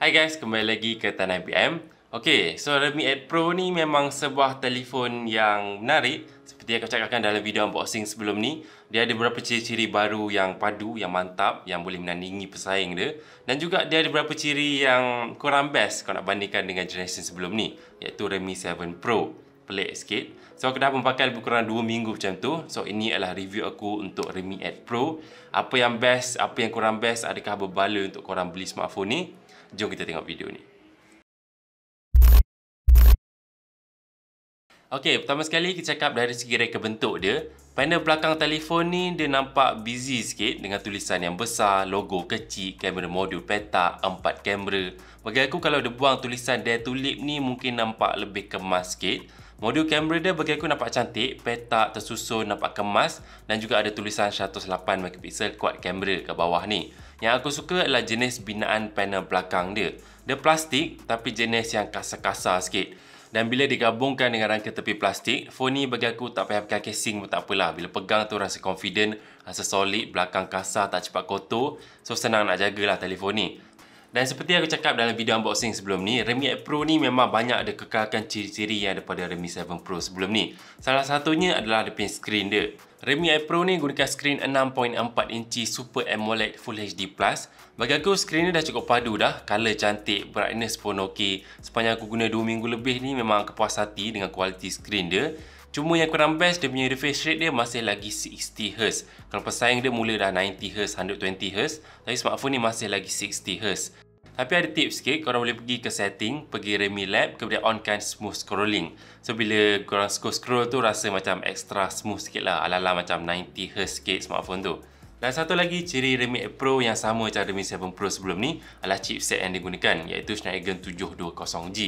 Hai guys, kembali lagi ke Tanah PM. Okey, so Redmi 8 Pro ni memang sebuah telefon yang menarik. Seperti yang aku cakapkan dalam video unboxing sebelum ni, dia ada beberapa ciri-ciri baru yang padu, yang mantap, yang boleh menandingi pesaing dia. Dan juga dia ada beberapa ciri yang kurang best kalau nak bandingkan dengan generasi sebelum ni, iaitu Redmi 7 Pro. Pelik sikit. So, aku dah memakai lebih kurang 2 minggu macam tu. So, ini adalah review aku untuk Redmi 8 Pro. Apa yang best, apa yang kurang best, adakah berbaloi untuk korang beli smartphone ni? Jom kita tengok video ni. Okey, pertama sekali kita cakap dari segi reka bentuk dia. Panel belakang telefon ni dia nampak busy sikit dengan tulisan yang besar, logo kecil, kamera modul petak, empat kamera. Bagi aku kalau dia buang tulisan dia tulip ni mungkin nampak lebih kemas sikit. Modul kamera dia bagi aku nampak cantik, petak tersusun nampak kemas dan juga ada tulisan 108 megapixel quad kamera kat bawah ni. Yang aku suka adalah jenis binaan panel belakang dia. Dia plastik tapi jenis yang kasar-kasar sikit. Dan bila digabungkan dengan rangka tepi plastik, phone ni bagi aku tak payah pakai casing pun tak apalah. Bila pegang tu rasa confident, rasa solid, belakang kasar, tak cepat kotor. So senang nak jagalah telefon ni. Dan seperti aku cakap dalam video unboxing sebelum ni, Redmi 8 Pro ni memang banyak ada kekalkan ciri-ciri yang ada pada Redmi 7 Pro sebelum ni. Salah satunya adalah depan screen dia. Redmi 8 Pro ni gunakan skrin 6.4 inci Super AMOLED Full HD+. Plus. Bagi aku, skrin ni dah cukup padu dah. Color cantik, brightness pun okey. Sepanjang aku guna 2 minggu lebih ni memang aku puas hati dengan kualiti skrin dia. Cuma yang kurang best dia punya refresh rate dia masih lagi 60Hz. Kalau pesaing dia mula dah 90Hz, 120Hz, tapi smartphone ni masih lagi 60Hz. Tapi ada tips sikit, korang boleh pergi ke setting, pergi Redmi Lab, kemudian onkan smooth scrolling. So, bila korang scroll-scroll tu rasa macam extra smooth sikit lah, ala-ala macam 90Hz sikit smartphone tu. Dan satu lagi ciri Redmi 8 Pro yang sama macam Redmi 7 Pro sebelum ni adalah chipset yang digunakan iaitu Snapdragon 720G.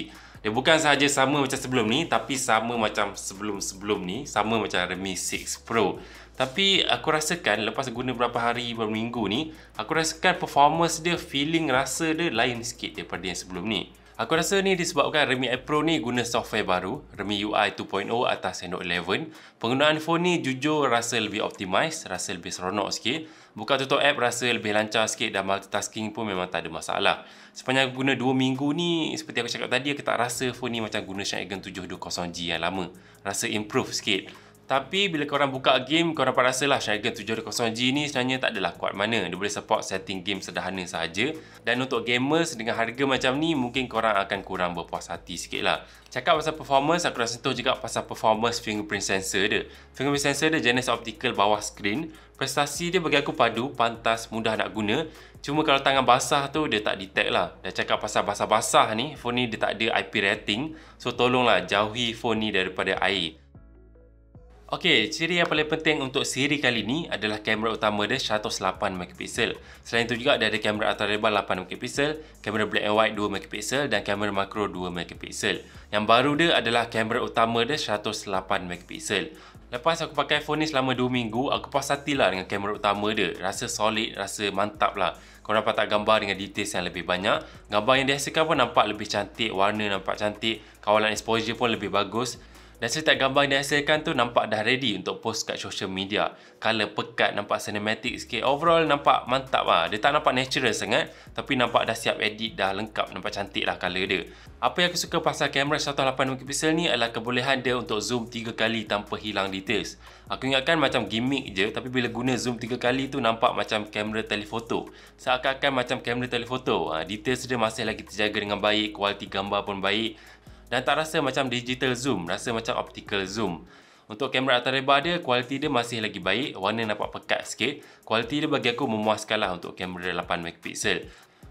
Dia bukan sahaja sama macam sebelum ni tapi sama macam sebelum-sebelum ni sama macam Redmi 6 Pro. Tapi aku rasakan lepas guna beberapa hari beberapa minggu ni aku rasakan performance dia feeling rasa dia lain sikit daripada yang sebelum ni. Aku rasa ni disebabkan Redmi Air Pro ni guna software baru, Redmi UI 2.0 atas Android 11. Penggunaan phone ni jujur rasa lebih optimised, rasa lebih seronok sikit. Buka tutup app rasa lebih lancar sikit dan multitasking pun memang tak ada masalah. Sepanjang aku guna 2 minggu ni, seperti aku cakap tadi, aku tak rasa phone ni macam guna Snapdragon 720G yang lama. Rasa improve sikit. Tapi bila korang buka game, korang dapat rasa lah Shiger 70G ni sebenarnya tak adalah kuat mana. Dia boleh support setting game sederhana sahaja. Dan untuk gamers dengan harga macam ni, mungkin korang akan kurang berpuas hati sikit lah. Cakap pasal performance, aku dah sentuh juga pasal performance fingerprint sensor dia. Fingerprint sensor dia jenis optical bawah skrin, Prestasi dia bagi aku padu, pantas, mudah nak guna. Cuma kalau tangan basah tu, dia tak detect lah. Dah cakap pasal basah-basah ni, phone ni dia tak ada IP rating. So tolonglah jauhi phone ni daripada air. Okey, ciri yang paling penting untuk siri kali ini adalah kamera utama dia 108MP. Selain itu juga dia ada kamera atas 8MP, kamera black and white 2MP dan kamera makro 2MP. Yang baru dia adalah kamera utama dia 108MP. Lepas aku pakai phone ni selama 2 minggu, aku puas hatilah dengan kamera utama dia. Rasa solid, rasa mantap lah. Kau dapat tak gambar dengan detail yang lebih banyak. Gambar yang dihasilkan pun nampak lebih cantik, warna nampak cantik, kawalan exposure pun lebih bagus. Dan setiap gambar yang dihasilkan tu nampak dah ready untuk post kat social media. Color pekat, nampak cinematic sikit. Overall nampak mantap lah. Dia tak nampak natural sangat. Tapi nampak dah siap edit, dah lengkap. Nampak cantik lah color dia. Apa yang aku suka pasal kamera 108MP ni adalah kebolehan dia untuk zoom 3 kali tanpa hilang details. Aku ingatkan macam gimmick je tapi bila guna zoom 3 kali tu nampak macam kamera telefoto. Seakan-akan macam kamera telefoto. Ha, details dia masih lagi terjaga dengan baik, kualiti gambar pun baik dan tak rasa macam digital zoom, rasa macam optical zoom. Untuk kamera atas rebar dia, kualiti dia masih lagi baik, warna nampak pekat sikit. Kualiti dia bagi aku memuaskanlah untuk kamera 8MP.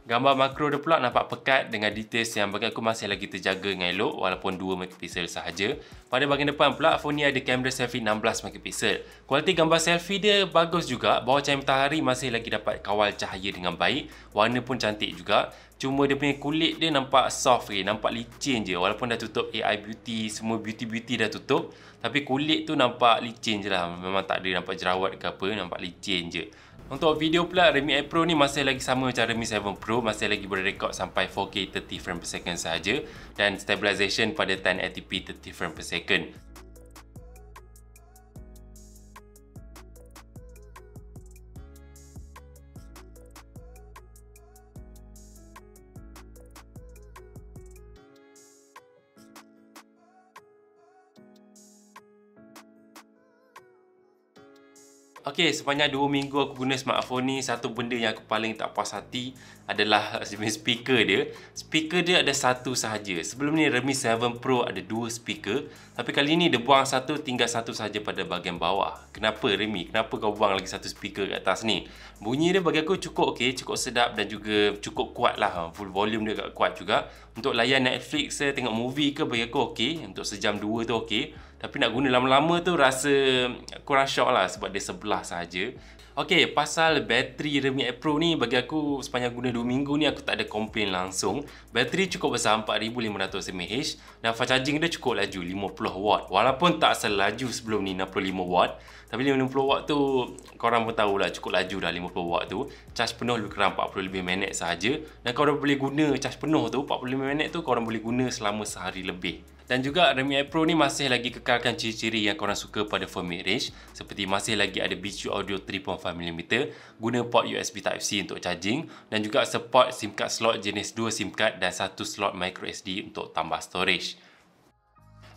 Gambar makro dia pula nampak pekat dengan detail. yang bagi aku masih lagi terjaga dengan elok walaupun 2 megapixel sahaja. Pada bahagian depan pula phone ni ada kamera selfie 16 megapixel. Kualiti gambar selfie dia bagus juga. Bawah cahaya matahari masih lagi dapat kawal cahaya dengan baik. Warna pun cantik juga. Cuma dia punya kulit dia nampak soft eh, nampak licin je walaupun dah tutup AI beauty, semua beauty-beauty dah tutup. Tapi kulit tu nampak licin je lah, memang tak ada nampak jerawat ke apa, nampak licin je. Untuk video pula Redmi 8 Pro ni masih lagi sama macam Redmi 7 Pro Masih lagi boleh rekod sampai 4K 30 frame per second sahaja Dan stabilisation pada 1080p 30 frame per second Okey, sepanjang 2 minggu aku guna smartphone ni, satu benda yang aku paling tak puas hati adalah speaker dia. Speaker dia ada satu sahaja. Sebelum ni Redmi 7 Pro ada dua speaker, tapi kali ni dia buang satu tinggal satu sahaja pada bahagian bawah. Kenapa Redmi? Kenapa kau buang lagi satu speaker kat atas ni? Bunyi dia bagi aku cukup okey, cukup sedap dan juga cukup kuat lah. Full volume dia kuat juga. Untuk layan Netflix, tengok movie ke bagi aku okey. Untuk sejam dua tu okey. Tapi nak guna lama-lama tu rasa kurang syok lah sebab dia sebelah saja. Okey, pasal bateri Redmi 8 Pro ni bagi aku sepanjang guna 2 minggu ni aku tak ada komplain langsung. Bateri cukup besar 4500 mAh dan fast charging dia cukup laju 50 watt. Walaupun tak selaju sebelum ni 65 watt, tapi 50 watt tu korang pun tahulah cukup laju dah 50 watt tu. Charge penuh lebih kurang 40 lebih minit saja dan kau boleh guna charge penuh tu 45 minit tu korang boleh guna selama sehari lebih. Dan juga Redmi Air Pro ni masih lagi kekalkan ciri-ciri yang korang suka pada phone mid-range seperti masih lagi ada BQ Audio 3.5mm guna port USB Type-C untuk charging dan juga support SIM card slot jenis 2 SIM card dan satu slot microSD untuk tambah storage.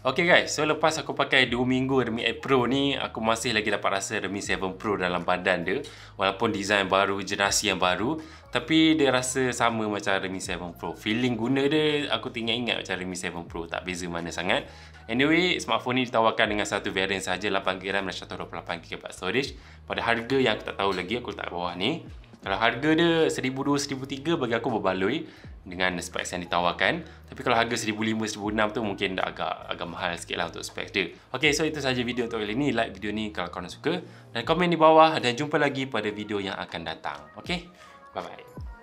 Okay guys, so lepas aku pakai 2 minggu Redmi 8 Pro ni Aku masih lagi dapat rasa Redmi 7 Pro dalam badan dia Walaupun desain baru, generasi yang baru Tapi dia rasa sama macam Redmi 7 Pro Feeling guna dia, aku tinggal ingat macam Redmi 7 Pro Tak beza mana sangat Anyway, smartphone ni ditawarkan dengan satu variant saja 8GB RAM dan 128GB storage Pada harga yang aku tak tahu lagi, aku tak bawah ni kalau harga dia RM1,200-RM1,300 bagi aku berbaloi dengan specs yang ditawarkan tapi kalau harga RM1,500, RM1,600 tu mungkin dah agak agak mahal sikit lah untuk specs dia ok so itu sahaja video untuk kali ni like video ni kalau korang suka dan komen di bawah dan jumpa lagi pada video yang akan datang ok bye bye